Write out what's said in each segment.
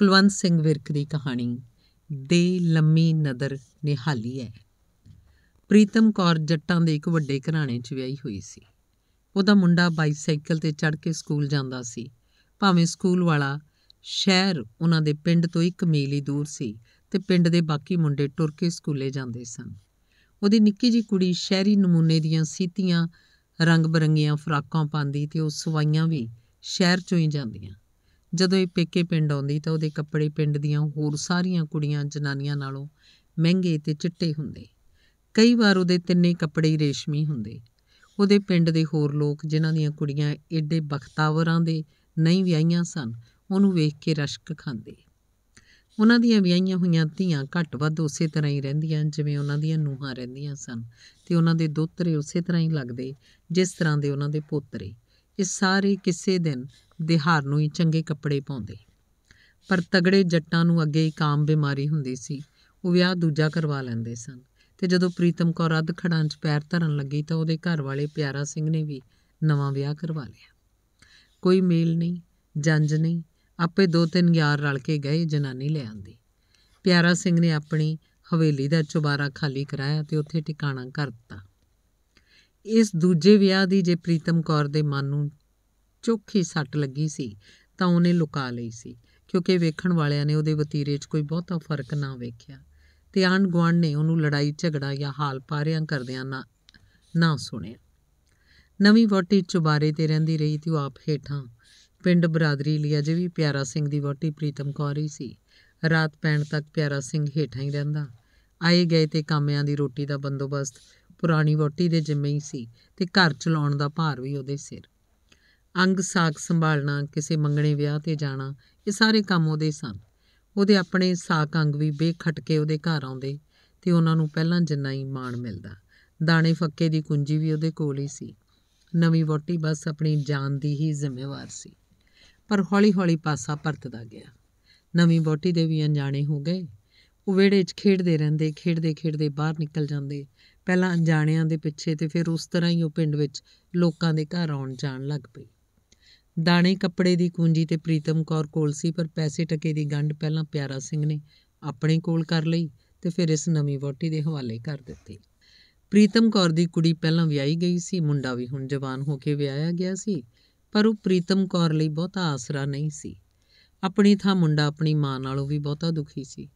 ਕੁਲਵੰਤ ਸਿੰਘ ਵਿਰਕ ਦੀ ਕਹਾਣੀ ਦੇ ਲੰਮੀ ਨਦਰ ਨਿਹਾਲੀ ਹੈ ਪ੍ਰੀਤਮ ਕੌਰ ਜੱਟਾਂ ਦੇ ਇੱਕ ਵੱਡੇ ਘਰਾਣੇ 'ਚ ਵਿਆਹੀ ਹੋਈ ਸੀ ਉਹਦਾ ਮੁੰਡਾ ਬਾਈਸਾਈਕਲ ਤੇ ਚੜ ਕੇ ਸਕੂਲ ਜਾਂਦਾ ਸੀ ਭਾਵੇਂ ਸਕੂਲ ਵਾਲਾ ਸ਼ਹਿਰ ਉਹਨਾਂ ਦੇ ਪਿੰਡ ਤੋਂ 1 ਮੀਲ ਹੀ ਦੂਰ ਸੀ ਤੇ ਪਿੰਡ ਦੇ ਬਾਕੀ ਮੁੰਡੇ ਟੁਰ ਕੇ ਸਕੂਲੇ ਜਾਂਦੇ ਸਨ ਉਹਦੀ ਨਿੱਕੀ ਜੀ ਕੁੜੀ ਸ਼ਹਿਰੀ ਨਮੂਨੇ ਦੀਆਂ ਸੀਤੀਆਂ ਰੰਗ ਬਰੰਗੀਆਂ ਫਰਾਕਾਂ ਪਾਉਂਦੀ ਤੇ ਉਹ ਸਵਾਈਆਂ ਵੀ ਸ਼ਹਿਰ ਚੋਂ ਹੀ ਜਾਂਦੀਆਂ ਜਦੋਂ ਇਹ ਪੇਕੇ ਪਿੰਡ ਆਉਂਦੀ ਤਾਂ ਉਹਦੇ ਕੱਪੜੇ ਪਿੰਡ ਦੀਆਂ ਹੋਰ ਸਾਰੀਆਂ ਕੁੜੀਆਂ ਜਨਾਨੀਆਂ ਨਾਲੋਂ ਮਹਿੰਗੇ ਤੇ ਚਿੱਟੇ ਹੁੰਦੇ ਕਈ ਵਾਰ ਉਹਦੇ ਤਿੰਨੇ ਕੱਪੜੇ ਰੇਸ਼ਮੀ ਹੁੰਦੇ ਉਹਦੇ ਪਿੰਡ ਦੇ ਹੋਰ ਲੋਕ ਜਿਨ੍ਹਾਂ ਦੀਆਂ ਕੁੜੀਆਂ ਏਡੇ ਬਖਤਾਵਰਾਂ ਦੇ ਨਹੀਂ ਵਿਆਹੀਆਂ ਸਨ ਉਹਨੂੰ ਵੇਖ ਕੇ ਰਸ਼ਕ ਖਾਂਦੇ ਉਹਨਾਂ ਦੀਆਂ ਵਿਆਹੀਆਂ ਹੋਈਆਂ ਧੀਆਂ ਘੱਟ ਵੱਧ ਉਸੇ ਤਰ੍ਹਾਂ ਹੀ ਰਹਿੰਦੀਆਂ ਜਿਵੇਂ ਉਹਨਾਂ ਦੀਆਂ ਨੂੰਹਾਂ ਰਹਿੰਦੀਆਂ ਸਨ ਤੇ ਉਹਨਾਂ ਦੇ ਦੋਤਰੇ ਉਸੇ ਤਰ੍ਹਾਂ ਹੀ ਲੱਗਦੇ ਜਿਸ ਤਰ੍ਹਾਂ ਦੇ ਉਹਨਾਂ ਦੇ ਪੋਤਰੇ ਇਹ ਸਾਰੇ ਕਿਸੇ ਦਿਨ ਦਿਹਾਰ ਨੂੰ ਹੀ ਚੰਗੇ ਕੱਪੜੇ ਪਾਉਂਦੇ ਪਰ ਤਗੜੇ ਜੱਟਾਂ ਨੂੰ ਅੱਗੇ ਇੱਕ ਆਮ ਬਿਮਾਰੀ ਹੁੰਦੀ ਸੀ ਉਹ ਵਿਆਹ ਦੂਜਾ ਕਰਵਾ ਲੈਂਦੇ ਸਨ ਤੇ ਜਦੋਂ ਪ੍ਰੀਤਮ ਕੌਰ ਅੱਧ ਖੜਾਂ 'ਚ ਪੈਰ ਧਰਨ ਲੱਗੀ ਤਾਂ ਉਹਦੇ ਘਰ ਵਾਲੇ ਪਿਆਰਾ ਸਿੰਘ ਨੇ ਵੀ ਨਵਾਂ ਵਿਆਹ ਕਰਵਾ ਲਿਆ ਕੋਈ ਮੇਲ ਨਹੀਂ ਜੰਜ ਨਹੀਂ ਆਪੇ ਦੋ ਤਿੰਨ ਯਾਰ ਰਲ ਕੇ ਗਏ ਜਨਾਨੀ ਲੈ ਆਂਦੀ ਪਿਆਰਾ ਸਿੰਘ ਨੇ ਆਪਣੀ ਹਵੇਲੀ ਦਾ ਚੁਬਾਰਾ ਖਾਲੀ ਕਰਾਇਆ ਤੇ ਉੱਥੇ ਟਿਕਾਣਾ ਕਰ ਦਿੱਤਾ ਇਸ ਦੂਜੇ ਵਿਆਹ ਦੀ ਜੇ ਪ੍ਰੀਤਮ ਕੌਰ ਦੇ ਮਨ ਨੂੰ ਚੋਖੀ ਸੱਟ ਲੱਗੀ ਸੀ ਤਾਂ ਉਹਨੇ ਲੁਕਾ ਲਈ ਸੀ ਕਿਉਂਕਿ ਵੇਖਣ ਵਾਲਿਆਂ ਨੇ ਉਹਦੇ ਵਤੀਰੇ 'ਚ ਕੋਈ ਬਹੁਤਾ ਫਰਕ ਨਾ ਵੇਖਿਆ ਤੇ ਆਣ ਗਵਾਂ ਨੇ ਉਹਨੂੰ ਲੜਾਈ ਝਗੜਾ ਜਾਂ ਹਾਲ ਪਾਰਿਆਂ ਕਰਦਿਆਂ ਨਾ ਨਾ ਸੁਣਿਆ ਨਵੀਂ ਵੋਟੀ ਚੁਬਾਰੇ ਤੇ ਰਹਿੰਦੀ ਰਹੀ ਤੇ ਉਹ ਆਪ ਹੀਠਾਂ ਪਿੰਡ ਬਰਾਦਰੀ ਲਈ ਅਜੇ ਵੀ ਪਿਆਰਾ ਸਿੰਘ ਦੀ ਵੋਟੀ ਪ੍ਰੀਤਮ ਕੌਰ ਹੀ ਸੀ ਰਾਤ ਪੈਣ ਤੱਕ ਪਿਆਰਾ ਸਿੰਘ ਹੀਠਾਂ ਹੀ ਰਹਿੰਦਾ ਆਏ ਗਏ ਤੇ ਕਾਮਿਆਂ ਦੀ ਰੋਟੀ ਦਾ ਬੰਦੋਬਸਤ ਪੁਰਾਣੀ ਵੋਟੀ ਦੇ ਜਿੰਮੇ ਹੀ ਸੀ ਤੇ ਘਰ ਚਲਾਉਣ ਦਾ ਭਾਰ ਵੀ ਉਹਦੇ ਸਿਰ ਅੰਗ ਸਾਖ ਸੰਭਾਲਣਾ ਕਿਸੇ ਮੰਗਣੇ ਵਿਆਹ ਤੇ ਜਾਣਾ ਇਹ ਸਾਰੇ ਕੰਮ ਉਹਦੇ ਸਨ ਉਹਦੇ ਆਪਣੇ ਸਾਖ ਅੰਗ ਵੀ ਬੇਖਟਕੇ ਉਹਦੇ ਘਰ ਆਉਂਦੇ ਤੇ ਉਹਨਾਂ ਨੂੰ ਪਹਿਲਾਂ ਜਿੰਨਾ ਹੀ ਮਾਣ ਮਿਲਦਾ ਦਾਣੇ ਫੱਕੇ ਦੀ ਕੁੰਜੀ ਵੀ ਉਹਦੇ ਕੋਲ ਹੀ ਸੀ ਨਵੀਂ ਵੋਟੀ ਬਸ ਆਪਣੀ ਜਾਨ ਦੀ ਹੀ ਜ਼ਿੰਮੇਵਾਰ ਸੀ ਪਰ ਹੌਲੀ-ਹੌਲੀ ਪਾਸਾ ਪਰਤਦਾ ਗਿਆ ਨਵੀਂ ਵੋਟੀ ਦੇ ਵੀ ਅਣਜਾਣੇ ਹੋ ਗਏ ਉਹ ਵਿਹੜੇ 'ਚ ਖੇਡਦੇ ਰਹਿੰਦੇ ਖੇਡਦੇ ਖੇਡਦੇ ਬਾਹਰ ਨਿਕਲ ਜਾਂਦੇ ਪਹਿਲਾਂ ਅਣਜਾਣਿਆਂ ਦੇ ਪਿੱਛੇ ਤੇ ਫਿਰ ਉਸ ਤਰ੍ਹਾਂ ਹੀ ਉਹ ਪਿੰਡ ਵਿੱਚ ਲੋਕਾਂ ਦੇ ਘਰ ਆਉਣ ਜਾਣ ਲੱਗ ਪਈ ਦਾਣੇ ਕੱਪੜੇ ਦੀ ਕੁੰਜੀ ਤੇ ਪ੍ਰੀਤਮ ਕੌਰ ਕੋਲ ਸੀ ਪਰ ਪੈਸੇ ਟਕੇ ਦੀ ਗੰਢ ਪਹਿਲਾਂ ਪਿਆਰਾ ਸਿੰਘ ਨੇ ਆਪਣੇ ਕੋਲ ਕਰ ਲਈ ਤੇ ਫਿਰ ਇਸ ਨਵੀਂ ਵੋਟੀ ਦੇ ਹਵਾਲੇ ਕਰ ਦਿੱਤੀ ਪ੍ਰੀਤਮ ਕੌਰ ਦੀ ਕੁੜੀ ਪਹਿਲਾਂ ਵਿਆਹੀ ਗਈ ਸੀ ਮੁੰਡਾ ਵੀ ਹੁਣ ਜਵਾਨ ਹੋ ਕੇ ਵਿਆਹਿਆ ਗਿਆ ਸੀ ਪਰ ਉਹ ਪ੍ਰੀਤਮ ਕੌਰ ਲਈ ਬਹੁਤਾ ਆਸਰਾ ਨਹੀਂ ਸੀ ਆਪਣੀ ਥਾਂ ਮੁੰਡਾ ਆਪਣੀ ਮਾਂ ਨਾਲੋਂ ਵੀ ਬਹੁਤਾ ਦੁਖੀ ਸੀ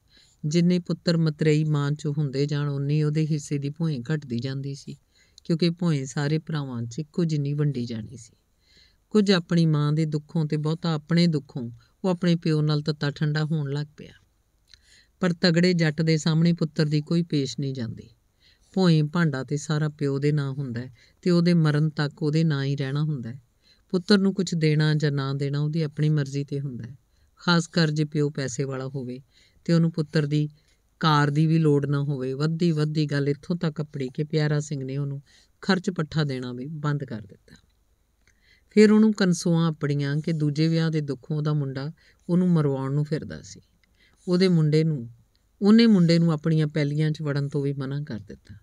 ਜਿੰਨੇ ਪੁੱਤਰ ਮਤਰੇਈ ਮਾਂ ਚ ਹੁੰਦੇ ਜਾਣ ਉਨੀ ਉਹਦੇ ਹਿੱਸੇ ਦੀ ਭੋਏ ਘਟਦੀ ਜਾਂਦੀ ਸੀ ਕਿਉਂਕਿ ਭੋਏ ਸਾਰੇ ਭਰਾਵਾਂ 'ਚ ਇੱਕੋ ਜਿੰਨੀ ਵੰਡੀ ਜਾਣੀ ਸੀ ਕੁਝ ਆਪਣੀ ਮਾਂ ਦੇ ਦੁੱਖੋਂ ਤੇ ਬਹੁਤਾ ਆਪਣੇ ਦੁੱਖੋਂ ਉਹ ਆਪਣੇ ਪਿਓ ਨਾਲ ਤੱਤਾ ਠੰਡਾ ਹੋਣ ਲੱਗ ਪਿਆ ਪਰ ਤਗੜੇ ਜੱਟ ਦੇ ਸਾਹਮਣੇ ਪੁੱਤਰ ਦੀ ਕੋਈ ਪੇਸ਼ ਨਹੀਂ ਜਾਂਦੀ ਭੋਏ ਭਾਂਡਾ ਤੇ ਸਾਰਾ ਪਿਓ ਦੇ ਨਾਂ ਹੁੰਦਾ ਤੇ ਉਹਦੇ ਮਰਨ ਤੱਕ ਉਹਦੇ ਨਾਂ ਹੀ ਰਹਿਣਾ ਹੁੰਦਾ ਪੁੱਤਰ ਨੂੰ ਕੁਝ ਦੇਣਾ ਜਾਂ ਨਾ ਦੇਣਾ ਉਹਦੀ ਆਪਣੀ ਮਰਜ਼ੀ ਤੇ ਹੁੰਦਾ ਖਾਸ ਕਰ ਜੇ ਪਿਓ ਪੈਸੇ ਵਾਲਾ ਹੋਵੇ ਤੇ ਉਹਨੂੰ ਪੁੱਤਰ ਦੀ ਕਾਰ ਦੀ ਵੀ ਲੋੜ ਨਾ ਹੋਵੇ ਵੱਧੀ ਵੱਧੀ ਗੱਲ ਇੱਥੋਂ ਤੱਕ ਕਪੜੀ ਕਿ ਪਿਆਰਾ ਸਿੰਘ ਨੇ ਉਹਨੂੰ ਖਰਚ ਪੱਠਾ ਦੇਣਾ ਵੀ ਬੰਦ ਕਰ ਦਿੱਤਾ ਫਿਰ ਉਹਨੂੰ ਕਨਸੂਆਂ ਆਪੜੀਆਂ ਕਿ ਦੂਜੇ ਵਿਆਹ ਦੇ ਦੁੱਖੋਂ ਉਹਦਾ ਮੁੰਡਾ ਉਹਨੂੰ ਮਰਵਾਉਣ ਨੂੰ ਫਿਰਦਾ ਸੀ ਉਹਦੇ ਮੁੰਡੇ ਨੂੰ ਉਹਨੇ ਮੁੰਡੇ ਨੂੰ ਆਪਣੀਆਂ ਪੈਲੀਆਂ 'ਚ ਵੜਨ ਤੋਂ ਵੀ ਮਨਾ ਕਰ ਦਿੱਤਾ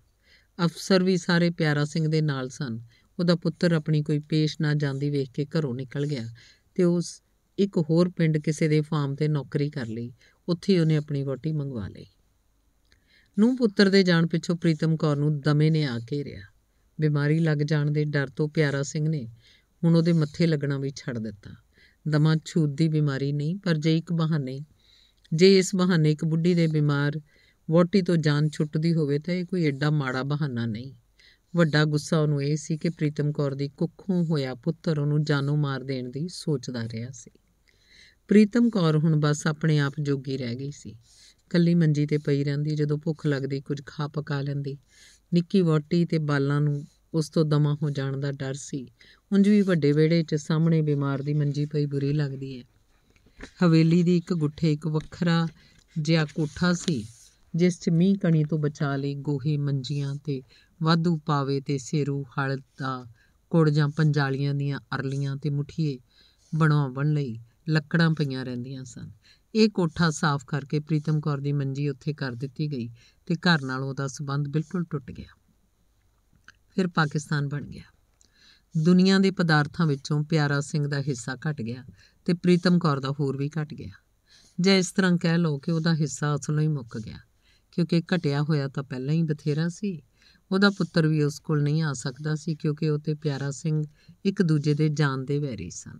ਅਫਸਰ ਵੀ ਸਾਰੇ ਪਿਆਰਾ ਸਿੰਘ ਦੇ ਨਾਲ ਸਨ ਉਹਦਾ ਪੁੱਤਰ ਆਪਣੀ ਕੋਈ ਪੇਸ਼ ਨਾ ਜਾਂਦੀ ਵੇਖ ਕੇ ਘਰੋਂ ਨਿਕਲ ਗਿਆ ਤੇ ਉਸ ਇੱਕ ਹੋਰ ਪਿੰਡ ਕਿਸੇ ਦੇ ਫਾਰਮ ਤੇ ਨੌਕਰੀ ਕਰ ਲਈ ਉੱਥੇ ਉਹਨੇ ਆਪਣੀ ਵੋਟੀ ਮੰਗਵਾ ਲਈ ਨੂੰ ਪੁੱਤਰ ਦੇ ਜਾਣ ਪਿੱਛੋਂ ਪ੍ਰੀਤਮ ਕੌਰ ਨੂੰ ਦਮੇ ਨੇ ਆ ਕੇ ਰਿਆ ਬਿਮਾਰੀ ਲੱਗ ਜਾਣ ਦੇ ਡਰ ਤੋਂ ਪਿਆਰਾ ਸਿੰਘ ਨੇ ਹੁਣ ਉਹਦੇ ਮੱਥੇ ਲੱਗਣਾ ਵੀ ਛੱਡ ਦਿੱਤਾ ਦਮਾ ਛੂਤ ਦੀ ਬਿਮਾਰੀ ਨਹੀਂ ਪਰ ਜੇ ਇੱਕ ਬਹਾਨੇ ਜੇ ਇਸ ਬਹਾਨੇ ਇੱਕ ਬੁੱਢੀ ਦੇ ਬਿਮਾਰ ਵੋਟੀ ਤੋਂ ਜਾਨ ਛੁੱਟਦੀ ਹੋਵੇ ਤਾਂ ਇਹ ਕੋਈ ਐਡਾ ਮਾੜਾ ਬਹਾਨਾ ਨਹੀਂ ਵੱਡਾ ਗੁੱਸਾ ਉਹਨੂੰ ਇਹ ਸੀ ਕਿ ਪ੍ਰੀਤਮ ਕੌਰ ਦੀ ਕੁੱਖੋਂ ਹੋਇਆ ਪੁੱਤਰ ਉਹਨੂੰ ਜਾਨੋਂ ਮਾਰ ਦੇਣ ਦੀ ਸੋਚਦਾ ਰਿਹਾ ਸੀ ਪ੍ਰੀਤਮ ਕੌਰ ਹੁਣ ਬਸ ਆਪਣੇ ਆਪ ਜੋਗੀ ਰਹਿ ਗਈ ਸੀ ਕੱਲੀ ਮੰਜੀ ਤੇ ਪਈ ਰਹਿੰਦੀ ਜਦੋਂ ਭੁੱਖ ਲੱਗਦੀ ਕੁਝ ਖਾ ਪਕਾ ਲੈਂਦੀ ਨਿੱਕੀ ਵੋਟੀ ਤੇ ਬਾਲਾਂ ਨੂੰ ਉਸ ਤੋਂ ਦਮਾ ਹੋ ਜਾਣ ਦਾ ਡਰ ਸੀ ਉਂਝ ਵੀ ਵੱਡੇ ਵੇੜੇ 'ਚ ਸਾਹਮਣੇ ਬਿਮਾਰ ਦੀ ਮੰਜੀ ਪਈ ਬੁਰੀ ਲੱਗਦੀ ਹੈ ਹਵੇਲੀ ਦੀ ਇੱਕ ਗੁੱਠੇ ਇੱਕ ਵੱਖਰਾ ਜਿਹਾ ਕੋਠਾ ਸੀ ਜਿਸ 'ਚ ਮੀਂਹ ਕਣੀ ਤੋਂ ਬਚਾ ਲਈ ਗੋਹੇ ਮੰਜੀਆਂ ਤੇ ਵਾਧੂ ਪਾਵੇ ਤੇ ਸੇਰੂ ਹਲ ਦਾ ਕੁੜ ਜਾਂ ਪੰਜਾਲੀਆਂ ਦੀਆਂ ਅਰਲੀਆਂ ਤੇ ਮੁਠੀਏ ਬਣਾਉਣ ਲਈ ਲੱਕੜਾਂ ਪਈਆਂ ਰਹਿੰਦੀਆਂ ਸਨ ਇਹ ਕੋਠਾ ਸਾਫ਼ ਕਰਕੇ ਪ੍ਰੀਤਮ ਕੌਰ ਦੀ ਮੰਜੀ ਉੱਥੇ ਕਰ ਦਿੱਤੀ ਗਈ ਤੇ ਘਰ ਨਾਲ ਉਹਦਾ ਸਬੰਧ ਬਿਲਕੁਲ ਟੁੱਟ ਗਿਆ ਫਿਰ ਪਾਕਿਸਤਾਨ ਬਣ ਗਿਆ ਦੁਨੀਆ ਦੇ ਪਦਾਰਥਾਂ ਵਿੱਚੋਂ ਪਿਆਰਾ ਸਿੰਘ ਦਾ ਹਿੱਸਾ ਘਟ ਗਿਆ ਤੇ ਪ੍ਰੀਤਮ ਕੌਰ ਦਾ ਹੋਰ ਵੀ ਘਟ ਗਿਆ ਜੇ ਇਸ ਤਰ੍ਹਾਂ ਕਹਿ ਲਓ ਕਿ ਉਹਦਾ ਹਿੱਸਾ ਅਸਲੋਂ ਹੀ ਮੁੱਕ ਗਿਆ ਕਿਉਂਕਿ ਘਟਿਆ ਹੋਇਆ ਤਾਂ ਪਹਿਲਾਂ ਹੀ ਬਥੇਰਾ ਸੀ ਉਹਦਾ ਪੁੱਤਰ ਵੀ ਉਸ ਕੋਲ ਨਹੀਂ ਆ ਸਕਦਾ ਸੀ ਕਿਉਂਕਿ ਉਹ ਤੇ ਪਿਆਰਾ ਸਿੰਘ ਇੱਕ ਦੂਜੇ ਦੇ ਜਾਨ ਦੇ ਵੈਰੀ ਸਨ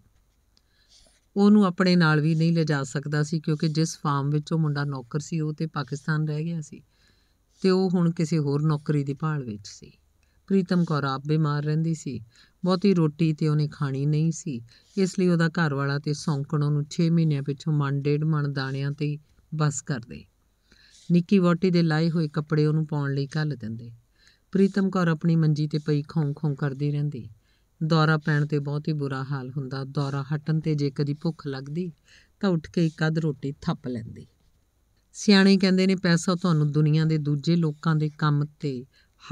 ਉਹਨੂੰ ਆਪਣੇ ਨਾਲ ਵੀ ਨਹੀਂ ਲਿਜਾ ਸਕਦਾ ਸੀ ਕਿਉਂਕਿ ਜਿਸ ਫਾਰਮ ਵਿੱਚ ਉਹ ਮੁੰਡਾ ਨੌਕਰ ਸੀ ਉਹ ਤੇ ਪਾਕਿਸਤਾਨ ਰਹਿ ਗਿਆ ਸੀ ਤੇ ਉਹ ਹੁਣ ਕਿਸੇ ਹੋਰ ਨੌਕਰੀ ਦੀ ਭਾਲ ਵਿੱਚ ਸੀ ਪ੍ਰੀਤਮ ਕੌਰ ਆਪ ਬਿਮਾਰ ਰਹਿੰਦੀ ਸੀ ਬਹੁਤੀ ਰੋਟੀ ਤੇ ਉਹਨੇ ਖਾਣੀ ਨਹੀਂ ਸੀ ਇਸ ਲਈ ਉਹਦਾ ਘਰ ਵਾਲਾ ਤੇ ਸੌਂਕਣ ਉਹਨੂੰ 6 ਮਹੀਨਿਆਂ ਪਿੱਛੋਂ ਮਨ ਡੇਢ ਮਣ ਦਾਣਿਆਂ ਤੇ ਬਸ ਕਰਦੇ ਨਿੱਕੀ ਵੋਟੀ ਦੇ ਲਾਏ ਹੋਏ ਕੱਪੜੇ ਉਹਨੂੰ ਪਾਉਣ ਲਈ ਘੱਲ ਦਿੰਦੇ ਪ੍ਰੀਤਮ ਕੌਰ ਆਪਣੀ ਮੰਜੀ ਤੇ ਪਈ ਖੌਂ ਖੌਂ ਕਰਦੀ ਰਹਿੰਦੀ ਦੌਰਾ ਪੈਣ ਤੇ ਬਹੁਤ ਹੀ ਬੁਰਾ ਹਾਲ ਹੁੰਦਾ ਦੌਰਾ ਹਟਣ ਤੇ ਜੇ ਕਦੀ ਭੁੱਖ ਲੱਗਦੀ ਤਾਂ ਉੱਠ ਕੇ ਇੱਕ ਅੱਧ ਰੋਟੀ ਥੱਪ ਲੈਂਦੀ ਸਿਆਣੇ ਕਹਿੰਦੇ ਨੇ ਪੈਸਾ ਤੁਹਾਨੂੰ ਦੁਨੀਆ ਦੇ ਦੂਜੇ ਲੋਕਾਂ ਦੇ ਕੰਮ ਤੇ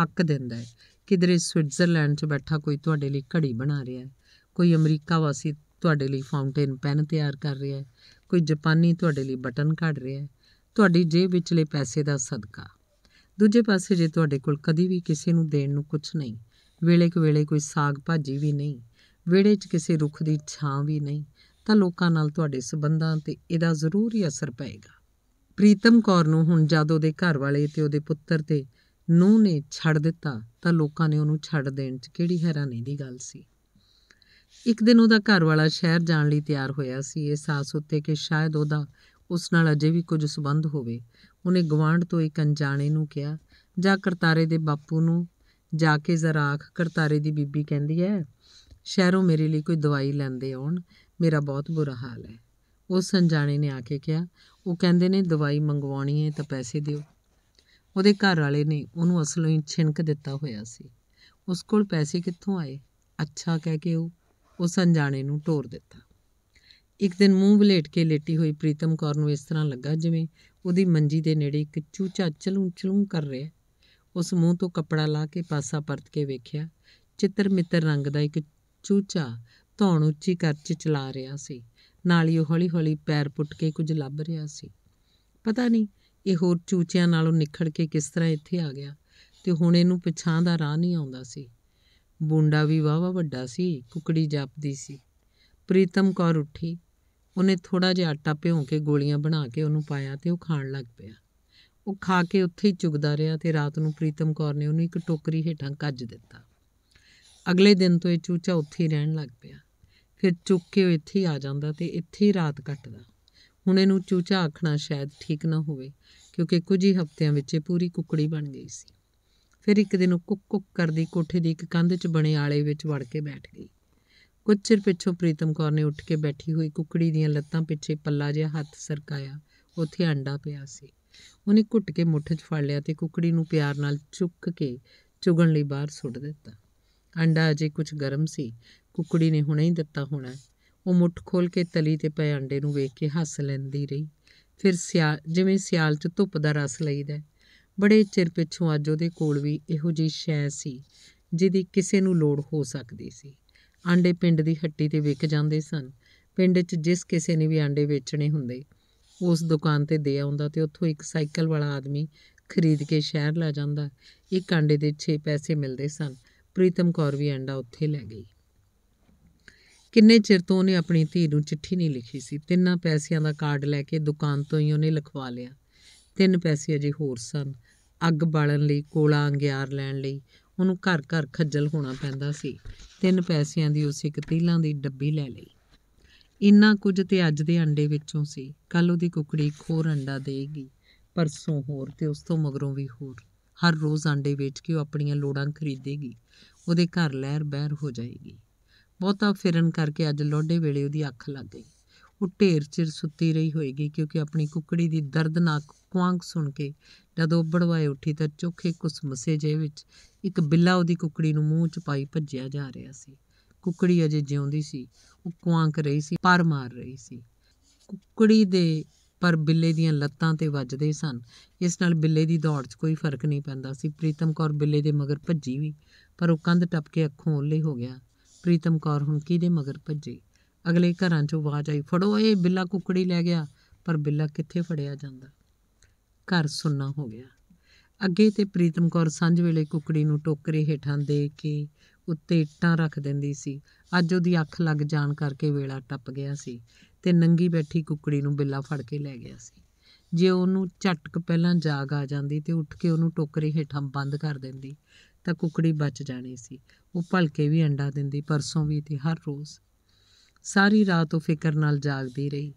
ਹੱਕ ਦਿੰਦਾ ਹੈ ਕਿਧਰੇ ਸਵਿਟਜ਼ਰਲੈਂਡ 'ਚ ਬੈਠਾ ਕੋਈ ਤੁਹਾਡੇ ਲਈ ਘੜੀ ਬਣਾ ਰਿਹਾ ਹੈ ਕੋਈ ਅਮਰੀਕਾ ਵਾਸੀ ਤੁਹਾਡੇ ਲਈ ਫਾਊਂਟੇਨ ਪੈਨ ਤਿਆਰ ਕਰ ਰਿਹਾ ਹੈ ਕੋਈ ਜਾਪਾਨੀ ਤੁਹਾਡੇ ਲਈ ਬਟਨ ਕੱਢ ਰਿਹਾ ਹੈ ਤੁਹਾਡੀ ਜੇਬ ਵਿੱਚਲੇ ਪੈਸੇ ਦਾ ਸਦਕਾ ਦੂਜੇ ਪਾਸੇ ਜੇ ਤੁਹਾਡੇ ਕੋਲ ਕਦੀ ਵੀ ਕਿਸੇ ਨੂੰ ਦੇਣ ਨੂੰ ਕੁਝ ਨਹੀਂ ਵੇਲੇ ਕੁ ਵੇਲੇ ਕੋਈ ਸਾਗ ਭਾਜੀ ਵੀ ਨਹੀਂ ਵੇੜੇ 'ਚ ਕਿਸੇ ਰੁੱਖ ਦੀ ਛਾਂ ਵੀ ਨਹੀਂ ਤਾਂ ਲੋਕਾਂ ਨਾਲ ਤੁਹਾਡੇ ਸਬੰਧਾਂ ਤੇ ਇਹਦਾ ਜ਼ਰੂਰ ਹੀ ਅਸਰ ਪਏਗਾ ਪ੍ਰੀਤਮ ਕੌਰ ਨੂੰ ਹੁਣ ਜਦ ਉਹਦੇ ਘਰ ਵਾਲੇ ਤੇ ਉਹਦੇ ਪੁੱਤਰ ਤੇ ਨੂੰ ਨੇ ਛੱਡ ਦਿੱਤਾ ਤਾਂ ਲੋਕਾਂ ਨੇ ਉਹਨੂੰ ਛੱਡ ਦੇਣ 'ਚ ਕਿਹੜੀ ਹੈਰਾਨੀ ਦੀ ਗੱਲ ਸੀ ਇੱਕ ਦਿਨ ਉਹਦਾ ਘਰ ਵਾਲਾ ਸ਼ਹਿਰ ਜਾਣ ਲਈ ਤਿਆਰ ਹੋਇਆ ਸੀ ਇਹ ਸਾਸ ਉੱਤੇ ਕਿ ਸ਼ਾਇਦ ਉਹਦਾ ਉਸ ਨਾਲ ਅਜੇ ਵੀ ਕੁਝ ਸਬੰਧ ਹੋਵੇ ਉਹਨੇ ਗਵਾਂਢ ਤੋਂ ਇੱਕ ਅਣਜਾਣੇ ਨੂੰ ਕਿਹਾ ਜਾ ਕਰਤਾਰੇ ਦੇ ਬਾਪੂ ਨੂੰ ਜਾ ਕੇ ਜ਼ਰਾ ਆਖ ਕਰਤਾਰੇ ਦੀ ਬੀਬੀ ਕਹਿੰਦੀ ਹੈ ਸ਼ਹਿਰੋਂ ਮੇਰੇ ਲਈ ਕੋਈ ਦਵਾਈ ਲੈਂਦੇ ਆਉਣ ਮੇਰਾ ਬਹੁਤ ਬੁਰਾ ਹਾਲ ਹੈ ਉਸ ਅਣਜਾਣੇ ਨੇ ਆ ਕੇ ਕਿਹਾ ਉਹ ਕਹਿੰਦੇ ਨੇ ਦਵਾਈ ਮੰਗਵਾਉਣੀ ਹੈ ਤਾਂ ਪੈਸੇ ਦਿਓ ਉਹਦੇ ਘਰ ਵਾਲੇ ਨੇ ਉਹਨੂੰ ਅਸਲੋਂ ਹੀ ਛਿਣਕ ਦਿੱਤਾ ਹੋਇਆ ਸੀ ਉਸ ਕੋਲ ਪੈਸੇ ਕਿੱਥੋਂ ਆਏ ਅੱਛਾ ਕਹਿ ਕੇ ਉਹ ਉਸ ਅਣਜਾਣੇ ਨੂੰ ਟੋਰ ਦਿੱਤਾ ਇੱਕ ਦਿਨ ਮੂੰਹ ਬਲੇਟ ਕੇ ਲੇਟੀ ਹੋਈ ਪ੍ਰੀਤਮ ਕੌਰ ਨੂੰ ਇਸ ਤਰ੍ਹਾਂ ਲੱਗਾ ਜਿਵੇਂ ਉਹਦੀ ਮੰਜੀ ਦੇ ਨੇੜੇ ਇੱਕ ਚੂਚਾ ਚਲੂੰ ਚਲੂੰ ਕਰ ਰਿਹਾ ਉਸ ਮੂੰਹ ਤੋਂ ਕੱਪੜਾ ਲਾ ਕੇ ਪਾਸਾ ਪਰਤ ਕੇ ਵੇਖਿਆ ਚਿੱਤਰ ਮਿੱਤਰ ਰੰਗ ਦਾ ਇੱਕ ਚੂਚਾ ਧੌਣ ਉੱਚੀ ਕਰਚ ਚਲਾ ਰਿਹਾ ਸੀ ਨਾਲ ਹੀ ਉਹ ਹੌਲੀ-ਹੌਲੀ ਪੈਰ ਪੁੱਟ ਕੇ ਕੁਝ ਲੱਭ ਰਿਹਾ ਸੀ ਪਤਾ ਨਹੀਂ ਇਹ ਹੋਰ ਚੂਚਿਆਂ ਨਾਲੋਂ ਨਿਖੜ ਕੇ ਕਿਸ ਤਰ੍ਹਾਂ ਇੱਥੇ ਆ ਗਿਆ ਤੇ ਹੁਣ ਇਹਨੂੰ ਪਿਛਾਂ ਦਾ ਰਾਹ ਨਹੀਂ ਆਉਂਦਾ ਸੀ ਬੂੰਡਾ ਵੀ ਵਾਵਾ ਵੱਡਾ ਸੀ ਕੁਕੜੀ ਜਾਪਦੀ ਸੀ ਪ੍ਰੀਤਮ ਕੌਰ ਉੱਠੀ ਉਹਨੇ ਥੋੜਾ ਜਿਹਾ ਆਟਾ ਭਿਉਂ ਕੇ ਗੋਲੀਆਂ ਬਣਾ ਕੇ ਉਹਨੂੰ ਪਾਇਆ ਤੇ ਉਹ ਖਾਣ ਲੱਗ ਪਿਆ ਉਹ ਖਾ ਕੇ ਉੱਥੇ ਹੀ ਚੁਗਦਾ ਰਿਹਾ ਤੇ ਰਾਤ ਨੂੰ ਪ੍ਰੀਤਮ ਕੌਰ ਨੇ ਉਹਨੂੰ ਇੱਕ ਟੋਕਰੀ ਹੇਠਾਂ ਕੱਜ ਦਿੱਤਾ ਅਗਲੇ ਦਿਨ ਤੋਂ ਇਹ ਚੂਚਾ ਉੱਥੇ ਹੀ ਰਹਿਣ ਲੱਗ ਪਿਆ ਫਿਰ ਚੁੱਕ ਕੇ ਉਹ ਇੱਥੇ ਆ ਜਾਂਦਾ ਤੇ ਇੱਥੇ ਹੀ ਰਾਤ ਕੱਟਦਾ ਹੁਣ ਇਹਨੂੰ ਚੂਚਾ ਆਖਣਾ ਸ਼ਾਇਦ ਠੀਕ ਨਾ ਹੋਵੇ ਕਿਉਂਕਿ ਕੁਝ ਹੀ ਹਫ਼ਤਿਆਂ ਵਿੱਚ ਇਹ ਪੂਰੀ ਕੁੱਕੜੀ ਬਣ ਗਈ ਸੀ ਫਿਰ ਇੱਕ ਦਿਨ ਉਹ ਕੁੱਕ ਕੁੱਕ ਕਰਦੀ ਕੋਠੇ ਦੀ ਇੱਕ ਕੰਧ 'ਚ ਬਣੇ ਆਲੇ ਵਿੱਚ ਵੜ ਕੇ ਬੈਠ ਗਈ ਕੁਝ ਚਿਰ ਪਿੱਛੋਂ ਪ੍ਰੀਤਮ ਕੌਰ ਨੇ ਉੱਠ ਕੇ ਬੈਠੀ ਹੋਈ ਕੁੱਕੜੀ ਦੀਆਂ ਲੱਤਾਂ ਪਿੱਛੇ ਪੱਲਾ ਜਿਹਾ ਹੱਥ ਸਰਕਾਇਆ ਉੱਥੇ ਅੰਡਾ ਪਿਆ ਸੀ ਉਹਨੇ ਘੁੱਟ ਕੇ ਮੁੱਠ 'ਚ ਫੜ ਲਿਆ ਤੇ ਕੁੱਕੜੀ ਨੂੰ ਪਿਆਰ ਨਾਲ ਚੁੱਕ ਕੇ ਚੁਗਣ ਲਈ ਬਾਹਰ ਸੁੱਟ ਦਿੱਤਾ ਅੰਡਾ ਅਜੇ ਕੁਝ ਗਰਮ ਸੀ ਕੁੱਕੜੀ ਨੇ ਹੁਣੇ ਹੀ ਦਿੱਤਾ ਹੋਣਾ ਉਹ ਮੁੱਠ ਖੋਲ ਕੇ ਤਲੀ 'ਤੇ ਪਏ ਅੰਡੇ ਨੂੰ ਵੇਖ ਕੇ ਹੱਸ ਲੈਂਦੀ ਰਹੀ ਫਿਰ ਸਿਆਲ ਜਿਵੇਂ ਸਿਆਲ 'ਚ ਧੁੱਪ ਦਾ ਰਸ ਲਈਦਾ ਬੜੇ ਚਿਰ ਪਿੱਛੋਂ ਅੱਜ ਉਹਦੇ ਕੋਲ ਵੀ ਇਹੋ ਜਿਹੀ ਸ਼ੈ ਸੀ ਜਿਹਦੀ ਕਿਸੇ ਨੂੰ ਲੋੜ ਹੋ ਸਕਦੀ ਸੀ ਅੰਡੇ ਪਿੰਡ ਦੀ ਹੱਟੀ ਤੇ ਵਿਕ ਜਾਂਦੇ ਸਨ ਪਿੰਡ 'ਚ ਜਿਸ ਕਿਸੇ ਨੇ ਵੀ ਅੰਡੇ ਵੇਚਣੇ ਹੁੰਦੇ ਉਸ ਦੁਕਾਨ ਤੇ ਦੇ ਆਉਂਦਾ ਤੇ ਉੱਥੋਂ ਇੱਕ ਸਾਈਕਲ ਵਾਲਾ ਆਦਮੀ ਖਰੀਦ ਕੇ ਸ਼ਹਿਰ ਲੈ ਜਾਂਦਾ ਇੱਕ ਅੰਡੇ ਦੇ 6 ਪੈਸੇ ਮਿਲਦੇ ਸਨ ਪ੍ਰੀਤਮ ਕੌਰ ਵੀ ਅੰਡਾ ਉੱਥੇ ਲੈ ਗਈ ਕਿੰਨੇ ਚਿਰ ਤੋਂ ਉਹਨੇ ਆਪਣੀ ਧੀ ਨੂੰ ਚਿੱਠੀ ਨਹੀਂ ਲਿਖੀ ਸੀ ਤਿੰਨਾਂ ਪੈਸਿਆਂ ਦਾ ਕਾਰਡ ਲੈ ਕੇ ਦੁਕਾਨ ਤੋਂ ਹੀ ਉਹਨੇ ਲਿਖਵਾ ਲਿਆ ਤਿੰਨ ਪੈਸੇ ਅਜੇ ਹੋਰ ਸਨ ਅੱਗ ਬਾਲਣ ਲਈ ਕੋਲਾ ਅੰਗਿਆਰ ਲੈਣ ਲਈ ਉਹਨੂੰ ਘਰ ਘਰ ਖੱਜਲ ਹੋਣਾ ਪੈਂਦਾ ਸੀ ਤਿੰਨ ਪੈਸਿਆਂ ਦੀ ਉਸ ਇੱਕ ਤੀਲਾਂ ਦੀ ਡੱਬੀ ਲੈ ਲਈ ਇੰਨਾ ਕੁਝ ਤੇ ਅੱਜ ਦੇ ਅੰਡੇ ਵਿੱਚੋਂ ਸੀ ਕੱਲ ਉਹਦੀ ਕੁਕੜੀ ਖੋਰ ਅੰਡਾ ਦੇਗੀ ਪਰਸੋਂ ਹੋਰ ਤੇ ਉਸ ਤੋਂ ਮਗਰੋਂ ਵੀ ਹੋਰ ਹਰ ਰੋਜ਼ ਅੰਡੇ ਵੇਚ ਕੇ ਉਹ ਆਪਣੀਆਂ ਲੋੜਾਂ ਖਰੀਦੇਗੀ ਉਹਦੇ ਘਰ ਲਹਿਰ ਬਹਿਰ ਹੋ ਜਾਏਗੀ ਬਹੁਤਾ ਫਿਰਨ ਕਰਕੇ ਅੱਜ ਲੋਡੇ ਵੇਲੇ ਉਹਦੀ ਅੱਖ ਲੱਗ ਗਈ ਉਹ ਢੇਰ ਚਿਰ ਸੁੱਤੀ ਰਹੀ ਹੋਏਗੀ ਕਿਉਂਕਿ ਆਪਣੀ ਕੁੱਕੜੀ ਦੀ ਦਰਦਨਾਕ ਕੁਆਂਕ ਸੁਣ ਕੇ ਜਦੋਂ ਬੜਵਾਏ ਉੱਠੀ ਤਾਂ ਚੋਖੇ ਕੁਸਮਸੇ ਜੇ ਵਿੱਚ ਇੱਕ ਬਿੱਲਾ ਉਹਦੀ ਕੁੱਕੜੀ ਨੂੰ ਮੂੰਹ ਚ ਪਾਈ ਭੱਜਿਆ ਜਾ ਰਿਹਾ ਸੀ ਕੁੱਕੜੀ ਅਜੇ ਜਿਉਂਦੀ ਸੀ ਉਹ ਕੁਆਂਕ ਰਹੀ ਸੀ ਪਰ ਮਾਰ ਰਹੀ ਸੀ ਕੁੱਕੜੀ ਦੇ ਪਰ ਬਿੱਲੇ ਦੀਆਂ ਲੱਤਾਂ ਤੇ ਵੱਜਦੇ ਸਨ ਇਸ ਨਾਲ ਬਿੱਲੇ ਦੀ ਦੌੜ 'ਚ ਕੋਈ ਫਰਕ ਨਹੀਂ ਪੈਂਦਾ ਸੀ ਪ੍ਰੀਤਮ ਕੌਰ ਬਿੱਲੇ ਦੇ ਮਗਰ ਭੱਜੀ ਵੀ ਪਰ ਉਹ ਕੰਧ ਟੱਪ ਕੇ ਅੱਖੋਂ ਓਲੇ ਹੋ ਗਿਆ ਪ੍ਰੀਤਮ ਕੌਰ ਹੁਣ ਕਿਹਦੇ ਮਗਰ ਭੱਜੀ ਅਗਲੇ ਘਰਾਂ 'ਚੋਂ ਆਵਾਜ਼ ਆਈ ਫੜੋ ਇਹ ਬਿੱਲਾ ਕੁੱਕੜੀ ਲੈ ਗਿਆ ਪਰ ਬਿੱਲਾ ਕਿੱਥੇ ਫੜਿਆ ਜਾਂਦਾ ਘਰ ਸੁੰਨਾ ਹੋ ਗਿਆ ਅੱਗੇ ਤੇ ਪ੍ਰੀਤਮ ਕੌਰ ਸਾਂਝ ਵੇਲੇ ਕੁੱਕੜੀ ਨੂੰ ਟੋਕਰੇ ਹੇਠਾਂ ਦੇ ਕੇ ਉੱਤੇ ਇੱਟਾਂ ਰੱਖ ਦਿੰਦੀ ਸੀ ਅੱਜ ਉਹਦੀ ਅੱਖ ਲੱਗ ਜਾਣ ਕਰਕੇ ਵੇਲਾ ਟੱਪ ਗਿਆ ਸੀ ਤੇ ਨੰਗੀ ਬੈਠੀ ਕੁੱਕੜੀ ਨੂੰ ਬਿੱਲਾ ਫੜ ਕੇ ਲੈ ਗਿਆ ਸੀ ਜੇ ਉਹਨੂੰ ਝਟਕ ਪਹਿਲਾਂ ਜਾਗ ਆ ਜਾਂਦੀ ਤੇ ਉੱਠ ਕੇ ਉਹਨੂੰ ਟੋਕਰੇ ਹੇਠਾਂ ਬੰਦ ਕਰ ਦਿੰਦੀ ਤਾਂ ਕੁਕੜੀ ਬਚ ਜਾਣੀ ਸੀ ਉਹ ਭਲਕੇ ਵੀ ਅੰਡਾ ਦਿੰਦੀ ਪਰਸੋਂ ਵੀ ਤੇ ਹਰ ਰੋਜ਼ ਸਾਰੀ ਰਾਤ ਉਹ ਫਿਕਰ ਨਾਲ ਜਾਗਦੀ ਰਹੀ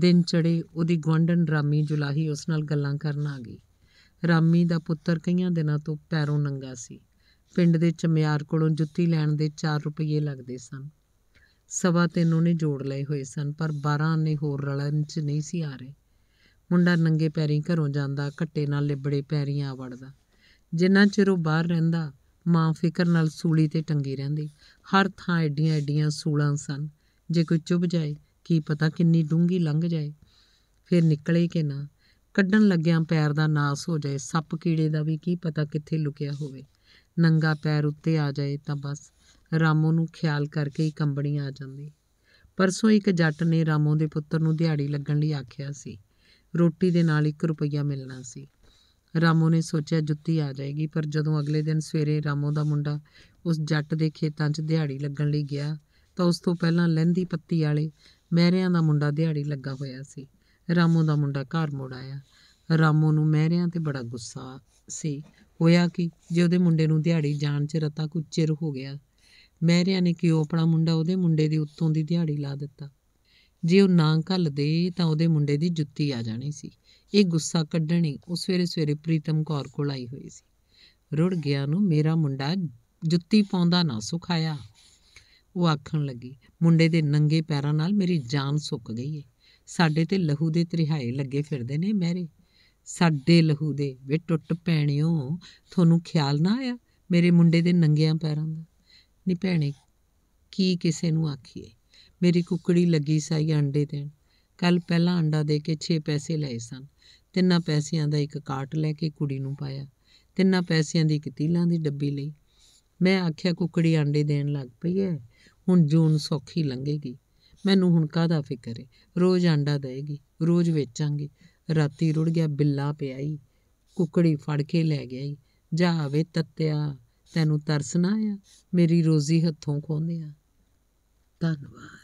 ਦਿਨ ਚੜੇ ਉਹਦੀ ਗਵੰਡਨ ਰਾਮੀ ਜੁਲਾਹੀ ਉਸ ਨਾਲ ਗੱਲਾਂ ਕਰਨ ਆ ਗਈ ਰਾਮੀ ਦਾ ਪੁੱਤਰ ਕਈਆਂ ਦਿਨਾਂ ਤੋਂ ਪੈਰੋਂ ਨੰਗਾ ਸੀ ਪਿੰਡ ਦੇ ਚਮਿਆਰ ਕੋਲੋਂ ਜੁੱਤੀ ਲੈਣ ਦੇ 4 ਰੁਪਏ ਲੱਗਦੇ ਸਨ ਸਵਾ ਤਿੰਨ ਉਹਨੇ ਜੋੜ ਲਏ ਹੋਏ ਸਨ ਪਰ 12 ਨੇ ਹੋਰ ਰਲਣ 'ਚ ਨਹੀਂ ਸੀ ਆ ਰਹੇ ਮੁੰਡਾ ਨੰਗੇ ਪੈਰੀਂ ਘਰੋਂ ਜਾਂਦਾ ਘੱਟੇ ਨਾਲ ਲਿਬੜੇ ਪੈਰੀਂ ਆ ਵੜਦਾ ਜਿੰਨਾ ਚਿਰ ਉਹ ਬਾਹਰ ਰਹਿੰਦਾ ਮਾਂ ਫਿਕਰ ਨਾਲ ਸੂਲੀ ਤੇ ਟੰਗੀ ਰਹਿੰਦੀ ਹਰ ਥਾਂ ਐਡੀਆਂ ਐਡੀਆਂ ਸੂਲਾਂ ਸਨ ਜੇ ਕੋਈ ਚੁੱਭ ਜਾਏ ਕੀ ਪਤਾ ਕਿੰਨੀ ਡੂੰਗੀ ਲੰਘ ਜਾਏ ਫਿਰ ਨਿਕਲੇ ਕਿ ਨਾ ਕੱਢਣ ਲੱਗਿਆਂ ਪੈਰ ਦਾ ਨਾਸ ਹੋ ਜਾਏ ਸੱਪ ਕੀੜੇ ਦਾ ਵੀ ਕੀ ਪਤਾ ਕਿੱਥੇ ਲੁਕਿਆ ਹੋਵੇ ਨੰਗਾ ਪੈਰ ਉੱਤੇ ਆ ਜਾਏ ਤਾਂ ਬਸ ਰਾਮੋ ਨੂੰ ਖਿਆਲ ਕਰਕੇ ਹੀ ਕੰਬਣੀ ਆ ਜਾਂਦੀ ਪਰਸੋਂ ਇੱਕ ਜੱਟ ਨੇ ਰਾਮੋ ਦੇ ਪੁੱਤਰ ਨੂੰ ਦਿਹਾੜੀ ਲੱਗਣ ਲਈ ਆਖਿਆ ਸੀ ਰੋਟੀ ਦੇ ਨਾਲ 1 ਰੁਪਈਆ ਮਿਲਣਾ ਸੀ ਰਾਮੋ ਨੇ ਸੋਚਿਆ ਜੁੱਤੀ ਆ ਜਾਏਗੀ ਪਰ ਜਦੋਂ ਅਗਲੇ ਦਿਨ ਸਵੇਰੇ ਰਾਮੋ ਦਾ ਮੁੰਡਾ ਉਸ ਜੱਟ ਦੇ ਖੇਤਾਂ 'ਚ ਦਿਹਾੜੀ ਲੱਗਣ ਲਈ ਗਿਆ ਤਾਂ ਉਸ ਤੋਂ ਪਹਿਲਾਂ ਲਹਿੰਦੀ ਪੱਤੀ ਵਾਲੇ ਮਹਿਰਿਆਂ ਦਾ ਮੁੰਡਾ ਦਿਹਾੜੀ ਲੱਗਾ ਹੋਇਆ ਸੀ ਰਾਮੋ ਦਾ ਮੁੰਡਾ ਘਰ ਮੁੜ ਆਇਆ ਰਾਮੋ ਨੂੰ ਮਹਿਰਿਆਂ ਤੇ ਬੜਾ ਗੁੱਸਾ ਸੀ ਹੋਇਆ ਕਿ ਜੇ ਉਹਦੇ ਮੁੰਡੇ ਨੂੰ ਦਿਹਾੜੀ ਜਾਣ 'ਚ ਰਤਾ ਕੁਚਿਰ ਹੋ ਗਿਆ ਮਹਿਰਿਆਂ ਨੇ ਕਿਉਂ ਆਪਣਾ ਮੁੰਡਾ ਉਹਦੇ ਮੁੰਡੇ ਦੀ ਉੱਤੋਂ ਦੀ ਦਿਹਾੜੀ ਲਾ ਦਿੱਤਾ ਜੇ ਉਹ ਨਾ ਘੱਲਦੇ ਤਾਂ ਉਹਦੇ ਮੁੰਡੇ ਦੀ ਜੁੱਤੀ ਆ ਜਾਣੀ ਸੀ ਇਹ ਗੁੱਸਾ ਕੱਢਣੀ ਉਹ ਸਵੇਰੇ ਸਵੇਰੇ ਪ੍ਰੀਤਮ ਕੌਰ ਕੋਲ ਆਈ ਹੋਈ ਸੀ ਰੁੜ ਗਿਆ ਨੂੰ ਮੇਰਾ ਮੁੰਡਾ ਜੁੱਤੀ ਪਾਉਂਦਾ ਨਾ ਸੁਖਾਇਆ ਉਹ ਆਖਣ ਲੱਗੀ ਮੁੰਡੇ ਦੇ ਨੰਗੇ ਪੈਰਾਂ ਨਾਲ ਮੇਰੀ ਜਾਨ ਸੁੱਕ ਗਈ ਏ ਸਾਡੇ ਤੇ ਲਹੂ ਦੇ ਤਰਿਹਾਏ ਲੱਗੇ ਫਿਰਦੇ ਨੇ ਮੇਰੇ ਸਾਡੇ ਲਹੂ ਦੇ ਵੇ ਟੁੱਟ ਪੈਣਿਓ ਤੁਹਾਨੂੰ ਖਿਆਲ ਨਾ ਆਇਆ ਮੇਰੇ ਮੁੰਡੇ ਦੇ ਨੰਗਿਆਂ ਪੈਰਾਂ ਦਾ ਨਹੀਂ ਭੈਣੇ ਕੀ ਕਿਸੇ ਨੂੰ ਆਖੀਏ ਮੇਰੀ ਕੁੱਕੜੀ ਲੱਗੀ ਸਾਈ ਅੰਡੇ ਦੇਣ ਕੱਲ ਪਹਿਲਾਂ ਅੰਡਾ ਦੇ ਕੇ 6 ਪੈਸੇ ਲਏ ਸਨ ਤਿੰਨਾਂ ਪੈਸਿਆਂ ਦਾ ਇੱਕ ਕਾਟ ਲੈ ਕੇ ਕੁੜੀ ਨੂੰ ਪਾਇਆ ਤਿੰਨਾਂ ਪੈਸਿਆਂ ਦੀ ਇੱਕ ਤੀਲਾਂ ਦੀ ਡੱਬੀ ਲਈ ਮੈਂ ਆਖਿਆ ਕੁੱਕੜੀ ਅੰਡੇ ਦੇਣ ਲੱਗ ਪਈ ਹੈ ਹੁਣ ਜੂਨ ਸੌਖੀ ਲੰਘੇਗੀ ਮੈਨੂੰ ਹੁਣ ਕਾਹਦਾ ਫਿਕਰ ਹੈ ਰੋਜ਼ ਅੰਡਾ ਦੇਗੀ ਰੋਜ਼ ਵੇਚਾਂਗੇ ਰਾਤੀ ਰੁੜ ਗਿਆ ਬਿੱਲਾ ਪਿਆਈ ਕੁੱਕੜੀ ਫੜ ਕੇ ਲੈ ਗਿਆ ਈ ਜਾ ਆਵੇ ਤੱਤਿਆ ਤੈਨੂੰ ਤਰਸ ਨਾ ਆ ਮੇਰੀ ਰੋਜ਼ੀ ਹੱਥੋਂ ਖੋਹਦੇ ਆ ਧੰਨਵਾਦ